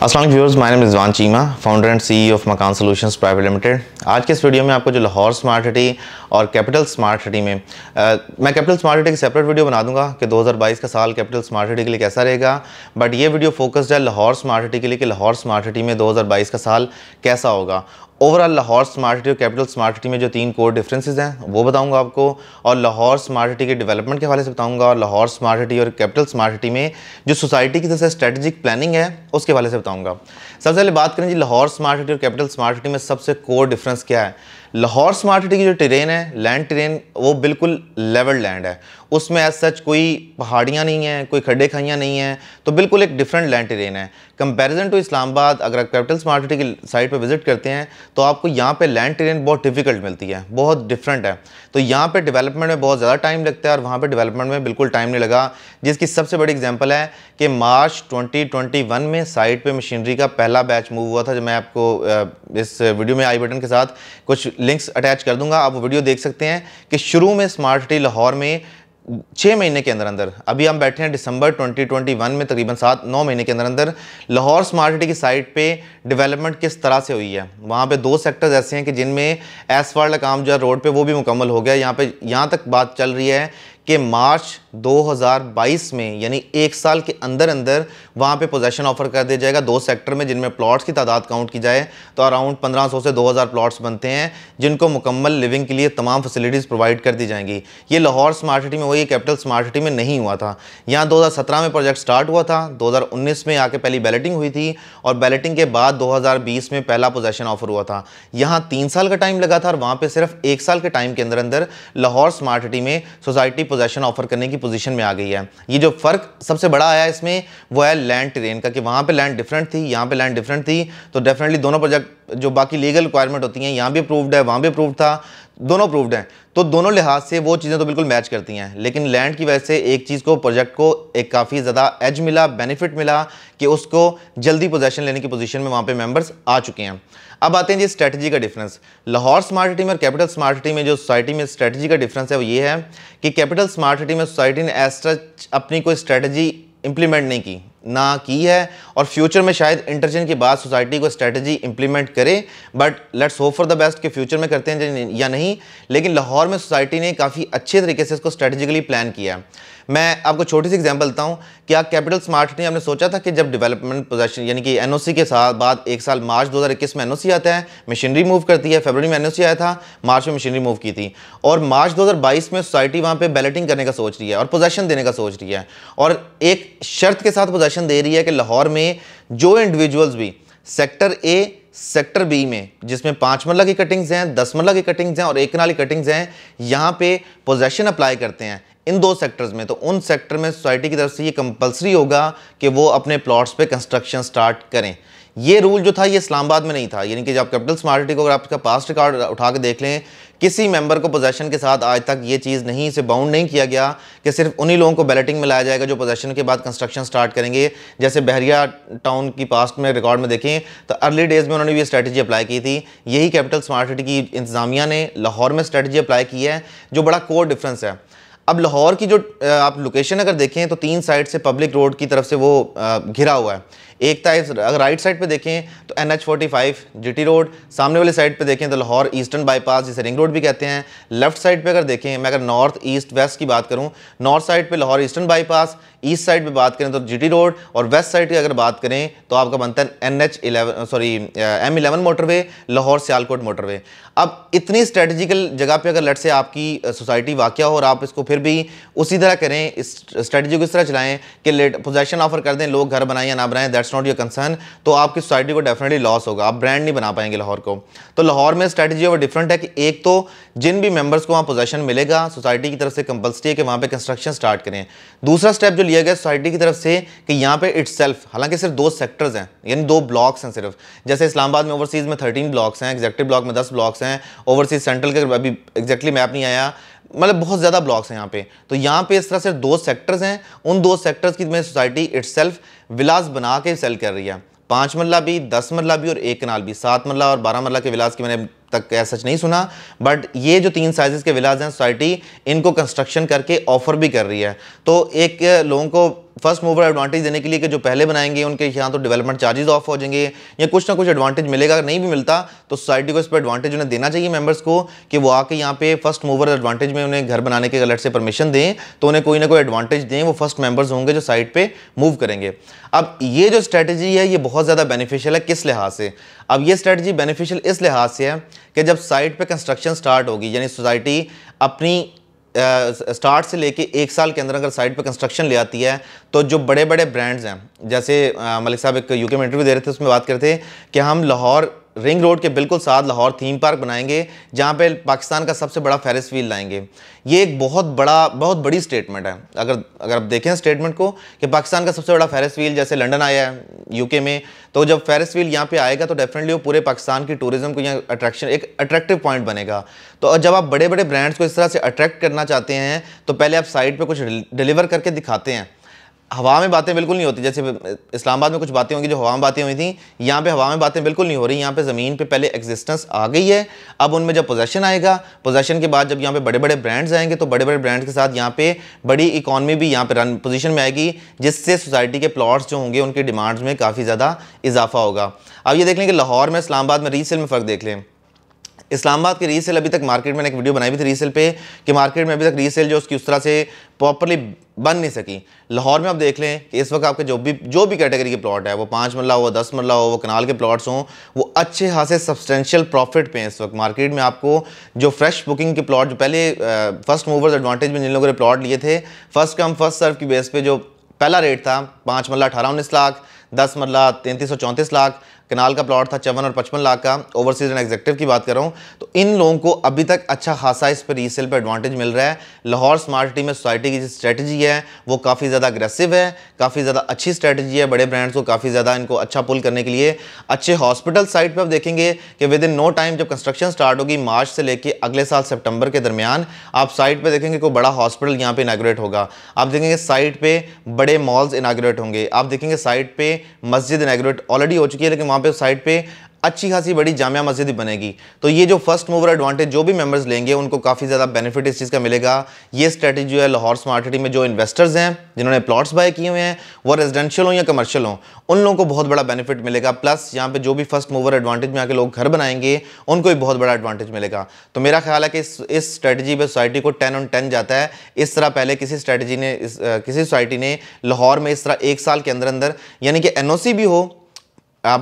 Assalamu viewers, my name is Van Chima, founder and CEO of Makan Solutions Private Limited. आज के इस video में आपको जो लाहौर स्मार्ट सिटी और कैपिटल स्मार्ट सिटी में आ, मैं कैपिटल स्मार्ट सिटी की सेपरेट वीडियो बना दूंगा कि 2022 का साल कैपिटल स्मार्ट सिटी के लिए कैसा रहेगा बट ये वीडियो फोकस्ड है लाहौर स्मार्ट सिटी के लिए कि लाहौर स्मार्ट सिटी में 2022 का साल कैसा होगा ओवरऑल लाहौर स्मार्ट सिटी और कैपिटल स्मार्ट सिटी में जो तीन कोर डिफरेंसेस हैं वो बताऊंगा आपको और लाहौर स्मार्ट सिटी के डेवलपमेंट के हवाले से बताऊंगा और लाहौर स्मार्ट सिटी और कैपिटल स्मार्ट सिटी में जो सोसाइटी की तरह से स्ट्रेटेजिक प्लानिंग है उसके हवाले से बताऊंगा सबसे पहले बात करें जी लाहौर स्मार्ट सिटी और कैपिटल स्मार्ट सिटी में सबसे कोर डिफरेंस डिफरेंस क्या है लाहौर स्मार्ट सिटी की जो ट्रेन है लैंड ट्रेन वो बिल्कुल लेवल लैंड है उसमें एज सच कोई पहाड़ियाँ नहीं हैं कोई खड्डे खाइयाँ नहीं हैं तो बिल्कुल एक डिफरेंट लैंड ट्रेन है कंपैरिजन टू इस्लामाबाद अगर आप कैपिटल स्मार्ट सिटी की साइट पर विजिट करते हैं तो आपको यहाँ पर लैंड ट्रेन बहुत डिफ़िकल्ट मिलती है बहुत डिफरेंट है तो यहाँ पर डिवेलपमेंट में बहुत ज़्यादा टाइम लगता है और वहाँ पर डिवेलपमेंट में बिल्कुल टाइम नहीं लगा जिसकी सबसे बड़ी एग्जाम्पल है कि मार्च ट्वेंटी में साइट पर मशीनरी का पहला बैच मूव हुआ था जब मैं आपको इस वीडियो में आई बटन के साथ कुछ लिंक्स अटैच कर दूंगा आप वीडियो देख सकते हैं कि शुरू में स्मार्ट सिटी लाहौर में छः महीने के अंदर अंदर अभी हम बैठे हैं दिसंबर 2021 में तकरीबन सात नौ महीने के अंदर अंदर लाहौर स्मार्ट सिटी की साइट पे डेवलपमेंट किस तरह से हुई है वहाँ पे दो सेक्टर्स ऐसे हैं कि जिनमें एस का काम जो है रोड पे वो भी मुकम्मल हो गया यहाँ पे यहाँ तक बात चल रही है कि मार्च 2022 में यानी एक साल के अंदर अंदर वहाँ पे पोजेशन ऑफर कर दिया जाएगा दो सेक्टर में जिनमें प्लॉट्स की तादाद काउंट की जाए तो अराउंड 1500 से 2000 प्लॉट्स बनते हैं जिनको मुकम्मल लिविंग के लिए तमाम फैसिलिटीज़ प्रोवाइड कर दी जाएंगी ये लाहौर स्मार्ट सिटी में हुई कैपिटल स्मार्ट सिटी में नहीं हुआ था यहाँ दो में प्रोजेक्ट स्टार्ट हुआ था दो में आके पहली बैलेटिंग हुई थी और बैलेटिंग के बाद दो में पहला पोजेशन ऑफर हुआ था यहाँ तीन साल का टाइम लगा था और वहाँ पर सिर्फ एक साल के टाइम के अंदर अंदर लाहौर स्मार्ट सिटी में सोसाइटी पोजेशन ऑफर करने की पोजीशन में आ गई है ये जो फ़र्क सबसे बड़ा आया इसमें वो है लैंड ट्रेन का कि वहाँ पे लैंड डिफरेंट थी यहाँ पे लैंड डिफरेंट थी तो डेफिनेटली दोनों प्रोजेक्ट जो बाकी लीगल रिक्वायरमेंट होती हैं यहाँ भी अप्रूव्ड है वहाँ भी अप्रूव्ड था दोनों अप्रूव्ड हैं तो दोनों लिहाज से वो चीज़ें तो बिल्कुल मैच करती हैं लेकिन लैंड की वजह से एक चीज़ को प्रोजेक्ट को एक काफ़ी ज़्यादा एज मिला बेनिफिट मिला कि उसको जल्दी पोजेशन लेने की पोजीशन में वहाँ पे मेंबर्स आ चुके हैं अब आते हैं जी स्ट्रेटजी का डिफरेंस लाहौर स्मार्ट सिटी में और कैपिटल स्मार्ट सिटी में जो सोसाइटी में स्ट्रेटजी का डिफरेंस है वो ये है कि कैपिटल स्मार्ट सिटी में सोसाइटी ने एज अपनी कोई स्ट्रेटजी इंप्लीमेंट नहीं की ना की है और फ्यूचर में शायद इंटरचेंज के बाद सोसाइटी को स्ट्रेटजी इंप्लीमेंट करे but let's hope for the best कि फ्यूचर में करते हैं या नहीं लेकिन लाहौर में सोसाइटी ने काफ़ी अच्छे तरीके से इसको स्ट्रेटजिकली प्लान किया है मैं आपको छोटी सी एग्जांपल बताऊं हूँ क्या कैपिटल स्मार्ट ने हमने सोचा था कि जब डेवलपमेंट पोजेशन यानी कि एनओसी के साथ बाद एक साल मार्च 2021 में एनओसी आता है मशीनरी मूव करती है फरवरी में एनओसी आया था मार्च में मशीनरी मूव की थी और मार्च 2022 में सोसाइटी वहाँ पर बैलेटिंग करने का सोच रही है और पोजेशन देने का सोच रही है और एक शर्त के साथ पोजेशन मार्गदर्शन दे रही है कि लाहौर में जो इंडिविजुअल्स भी सेक्टर ए सेक्टर बी में जिसमें पाँच मरला की कटिंग्स हैं दस मरला की कटिंग्स हैं और एक नाली की कटिंग्स हैं यहाँ पे पोजेशन अप्लाई करते हैं इन दो सेक्टर्स में तो उन सेक्टर में सोसाइटी की तरफ से ये कंपलसरी होगा कि वो अपने प्लॉट्स पे कंस्ट्रक्शन स्टार्ट करें ये रूल जो था ये इस्लामाबाद में नहीं था यानी कि जब कैपिटल सिटी को अगर आपका पास्ट रिकॉर्ड उठा के देख लें किसी मेंबर को पोजेशन के साथ आज तक ये चीज़ नहीं इसे बाउंड नहीं किया गया कि सिर्फ उन्हीं लोगों को बैलेटिंग में लाया जाएगा जो पोजेशन के बाद कंस्ट्रक्शन स्टार्ट करेंगे जैसे बहरिया टाउन की पास्ट में रिकॉर्ड में देखें तो अर्ली डेज़ में उन्होंने भी स्ट्रैटेजी अप्लाई की थी यही कैपिटल स्मार्ट सिटी की इंतजामिया ने लाहौर में स्ट्रेटजी अप्लाई की है जो बड़ा कोर डिफरेंस है अब लाहौर की जो आप लोकेशन अगर देखें तो तीन साइड से पब्लिक रोड की तरफ से वो घिरा हुआ है एक था इस अगर राइट साइड पे देखें तो N H forty five G T road सामने वाली साइड पे देखें तो लाहौर ईस्टर्न बाईपास जिसे रिंग रोड भी कहते हैं लेफ्ट साइड पे अगर देखें मैं अगर नॉर्थ ईस्ट वेस्ट की बात करूँ नॉर्थ साइड पे Lahore eastern bypass east side पे बात करें तो जी रोड और वेस्ट साइड की अगर बात करें तो आपका बनता है N H eleven sorry M eleven motorway Lahore Sialkot motorway अब इतनी स्ट्रेटजिकल जगह पर अगर लट से आपकी सोसाइटी वाक़ हो और आप इसको फिर भी उसी तरह करें इस स्ट्रेटजी को इस तरह चलाएं कि पोजेशन ऑफर कर दें लोग घर बनाएं या ना बनाएं that's that's not your concern तो आपकी सोसाइटी को डेफिनेटली लॉस होगा आप ब्रांड नहीं बना पाएंगे लाहौर को तो लाहौर में स्ट्रैटेजी वो डिफरेंट है कि एक तो जिन भी मेंबर्स को वहाँ पोजेशन मिलेगा सोसाइटी की तरफ से कंपल्सरी है कि वहाँ पर कंस्ट्रक्शन स्टार्ट करें दूसरा स्टेप जो लिया गया सोसाइटी की तरफ से कि यहाँ पर इट्स हालांकि सिर्फ दो सेक्टर्स हैं यानी दो ब्लॉक्स हैं सिर्फ जैसे इस्लामाबाद में ओवरसीज़ में थर्टीन ब्लॉक्स हैं एग्जैक्टिव ब्लॉक में दस ब्लॉक्स हैं ओवरसीज़ सेंट्रल के अभी एग्जैक्टली मैप नहीं आया मतलब बहुत ज़्यादा ब्लॉक्स हैं यहाँ पे तो यहाँ पे इस तरह से दो सेक्टर्स हैं उन दो सेक्टर्स की मैं सोसाइटी सेल्फ विलास बना के सेल कर रही है पाँच मरला भी दस मरला भी और एक कनाल भी सात मरला और बारह मरला के विलास की मैंने तक ऐसा सच नहीं सुना बट ये जो तीन साइजेस के विलास हैं सोसाइटी इनको कंस्ट्रक्शन करके ऑफर भी कर रही है तो एक लोगों को फर्स्ट मूवर एडवांटेज देने के लिए कि जो पहले बनाएंगे उनके यहाँ तो डेवलपमेंट चार्जेस ऑफ हो जाएंगे या कुछ ना कुछ एडवांटेज मिलेगा अगर नहीं भी मिलता तो सोसाइटी को इस पर एडवांटेज उन्हें देना चाहिए मेंबर्स को कि वो आके यहाँ पे फर्स्ट मूवर एडवांटेज में उन्हें घर बनाने के अलर्ट से परमिशन दें तो उन्हें कोई ना कोई एडवांटेज दें वो फर्स्ट मेंबर्स होंगे जो साइट पर मूव करेंगे अब ये जो स्ट्रैटेजी है ये बहुत ज़्यादा बेनिफिशियल है किस लिहाज से अब ये स्ट्रैटेजी बेनिफिशियल इस लिहाज से है कि जब साइट पर कंस्ट्रक्शन स्टार्ट होगी यानी सोसाइटी अपनी स्टार्ट से लेके एक साल के अंदर अगर साइट पे कंस्ट्रक्शन ले आती है तो जो बड़े बड़े ब्रांड्स हैं जैसे मलिक साहब एक यूके में इंटरव्यू दे रहे थे उसमें बात करते थे कि हम लाहौर रिंग रोड के बिल्कुल साथ लाहौर थीम पार्क बनाएंगे जहाँ पे पाकिस्तान का सबसे बड़ा फेरिस व्हील लाएंगे ये एक बहुत बड़ा बहुत बड़ी स्टेटमेंट है अगर अगर आप देखें स्टेटमेंट को कि पाकिस्तान का सबसे बड़ा फेरिस व्हील जैसे लंदन आया है यूके में तो जब फेरिस व्हील यहाँ पे आएगा तो डेफिनेटली वो पूरे पाकिस्तान की टूरिज्म को यहाँ अट्रैक्शन एक अट्रैक्टिव पॉइंट बनेगा तो जब आप बड़े बड़े ब्रांड्स को इस तरह से अट्रैक्ट करना चाहते हैं तो पहले आप साइट पर कुछ डिलीवर करके दिखाते हैं हवा में बातें बिल्कुल नहीं होती जैसे इस्लामाबाद में कुछ बातें होंगी जो हवा में बातें हुई थी यहाँ पे हवा में बातें बिल्कुल नहीं हो रही यहाँ पे ज़मीन पे पहले एग्जिस्टेंस आ गई है अब उनमें जब पोजेशन आएगा पोजेशन के बाद जब यहाँ पे बड़े बड़े ब्रांड्स आएंगे तो बड़े बड़े ब्रांड्स के साथ यहाँ पे बड़ी इकॉनमी भी यहाँ पर रन पोजिशन में आएगी जिससे सोसाइटी के प्लाट्स जो होंगे उनके डिमांड्स में काफ़ी ज़्यादा इजाफा होगा अब ये देख लें कि लाहौर में इस्लामाबाद में रीसेल में फ़र्क देख लें इस्लामाबाद के रीसेल अभी तक मार्केट में एक वीडियो बनाई हुई थी रीसेल पे कि मार्केट में अभी तक रीसेल जो उसकी उस तरह से प्रॉपरली बन नहीं सकी लाहौर में आप देख लें कि इस वक्त आपके जो भी जो भी कैटेगरी के प्लॉट है वो पाँच मरला हो दस मरला हो वो कनाल के प्लॉट्स हों वो अच्छे खासे सब्सटेंशियल प्रॉफिट पे हैं इस वक्त मार्केट में आपको जो फ्रेश बुकिंग के प्लॉट जो पहले फर्स्ट मूवर्स एडवांटेज में जिन लोगों ने प्लॉट लिए थे फर्स्ट कम फर्स्ट सर्व की बेस पर जो पहला रेट था पाँच मरला अठारह उन्नीस लाख दस मरला तैंतीस सौ चौंतीस लाख कनाल का प्लॉट था चवन और पचपन लाख का ओवरसीज एंड एग्जेक्टिव की बात कर रहा हूँ तो इन लोगों को अभी तक अच्छा खासा इस पर रीसेल पर एडवांटेज मिल रहा है लाहौर स्मार्ट सिटी में सोसाइटी की जो स्ट्रेटजी है वो काफ़ी ज़्यादा अग्रेसिव है काफ़ी ज़्यादा अच्छी स्ट्रेटजी है बड़े ब्रांड्स को काफ़ी ज़्यादा इनको अच्छा पुल करने के लिए अच्छे हॉस्पिटल साइट पर आप देखेंगे कि विद इन नो टाइम जब कंस्ट्रक्शन स्टार्ट होगी मार्च से लेकर अगले साल सेप्टंबर के दरमियान आप साइट पर देखेंगे कोई बड़ा हॉस्पिटल यहाँ पर इनाग्रेट होगा आप देखेंगे साइट पर बड़े मॉल्स इनाग्रेट होंगे आप देखेंगे साइट पर मस्जिद इनाग्रेट ऑलरेडी हो चुकी है लेकिन वहाँ वहाँ पे साइड पे अच्छी खासी बड़ी जामिया मस्जिद बनेगी तो ये जो फर्स्ट मूवर एडवांटेज जो भी मेंबर्स लेंगे उनको काफ़ी ज़्यादा बेनिफिट इस चीज़ का मिलेगा ये स्ट्रेटेजी है लाहौर स्मार्ट सिटी में जो इन्वेस्टर्स हैं जिन्होंने प्लॉट्स बाय किए हुए हैं वो रेजिडेंशियल हों या कमर्शियल हों उन लोगों को बहुत बड़ा बेनिफिट मिलेगा प्लस यहाँ पर जो भी फर्स्ट मूवर एडवांटेज में आके लोग घर बनाएंगे उनको भी बहुत बड़ा एडवांटेज मिलेगा तो मेरा ख्याल है कि इस इस स्ट्रेटजी पर सोसाइटी को टेन ऑन टेन जाता है इस तरह पहले किसी स्ट्रेटजी ने किसी सोसाइटी ने लाहौर में इस तरह एक साल के अंदर अंदर यानी कि एन भी हो आप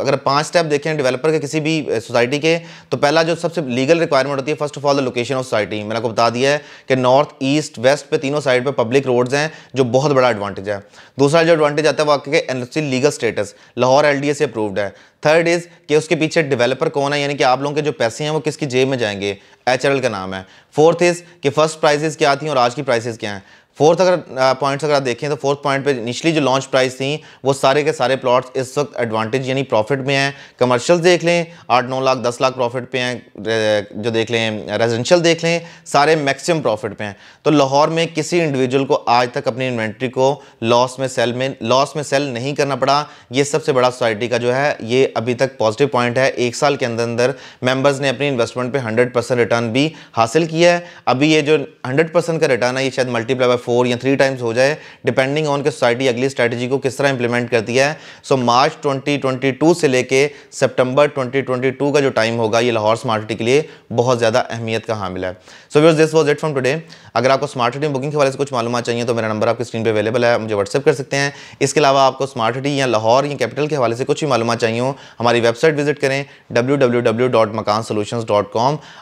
अगर पांच स्टेप देखें डेवलपर के किसी भी सोसाइटी के तो पहला जो सबसे लीगल रिक्वायरमेंट होती है first of all the location of society मैंने आपको बता दिया है कि नॉर्थ ईस्ट वेस्ट पे तीनों साइड पे पब्लिक रोड्स हैं जो बहुत बड़ा एडवांटेज है दूसरा जो एडवांटेज आता है वो आपके an legal status Lahore L से अप्रूव्ड है थर्ड इज़ कि उसके पीछे डेवलपर कौन है यानी कि आप लोगों के जो पैसे हैं वो किसकी जेब में जाएंगे एच का नाम है फोर्थ इज़ कि फर्स्ट प्राइजेस क्या थी और आज की प्राइसेज क्या हैं फोर्थ अगर पॉइंट्स अगर आप देखें तो फोर्थ पॉइंट पे निचली जो लॉन्च प्राइस थी वो सारे के सारे प्लॉट्स इस वक्त एडवांटेज यानी प्रॉफिट में हैं कमर्शियल देख लें आठ नौ लाख दस लाख प्रॉफिट पे हैं जो देख लें रेजिडेंशियल देख लें सारे मैक्सिमम प्रॉफिट पे हैं तो लाहौर में किसी इंडिविजुअल को आज तक अपनी इन्वेंट्री को लॉस में सेल में लॉस में सेल नहीं करना पड़ा ये सबसे बड़ा सोसाइटी का जो है ये अभी तक पॉजिटिव पॉइंट है एक साल के अंदर अंदर मेम्बर्स ने अपनी इन्वेस्टमेंट पर हंड्रेड रिटर्न भी हासिल किया है अभी ये जो हंड्रेड का रिटर्न है ये शायद मल्टीप्लाई बाई फोर या थ्री टाइम्स हो जाए डिपेंडिंग ऑन कि सोसाइटी अगली स्ट्रैटेजी को किस तरह इंप्लीमेंट करती है सो मार्च 2022 से लेके सितंबर 2022 का जो टाइम होगा ये लाहौर स्मार्ट सिटी के लिए बहुत ज़्यादा अहमियत का हामिल है so viewers this was it from today अगर आपको स्मार्ट सिटी बुकिंग के वाले से कुछ मालूम चाहिए तो मेरा नंबर आपकी स्क्रीन पर अवेलेबल है मुझे व्हाट्सअप कर सकते हैं इसके अलावा आपको स्मार्ट सिटी या लाहौर या कैपिटल के हवाले से कुछ भी मालूम चाहिए हमारी वेबसाइट विजिट करें डब्ल्यू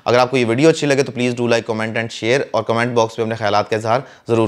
अगर आपको ये वीडियो अच्छी लगे तो please do like comment and share और कमेंट बॉक्स में अपने ख्याल का इजहार ज़रूर